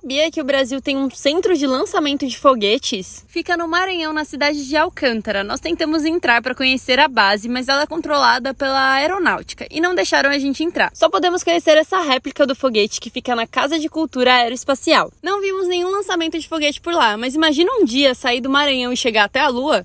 sabia que o Brasil tem um centro de lançamento de foguetes? Fica no Maranhão, na cidade de Alcântara. Nós tentamos entrar para conhecer a base, mas ela é controlada pela aeronáutica e não deixaram a gente entrar. Só podemos conhecer essa réplica do foguete que fica na Casa de Cultura Aeroespacial. Não vimos nenhum lançamento de foguete por lá, mas imagina um dia sair do Maranhão e chegar até a Lua?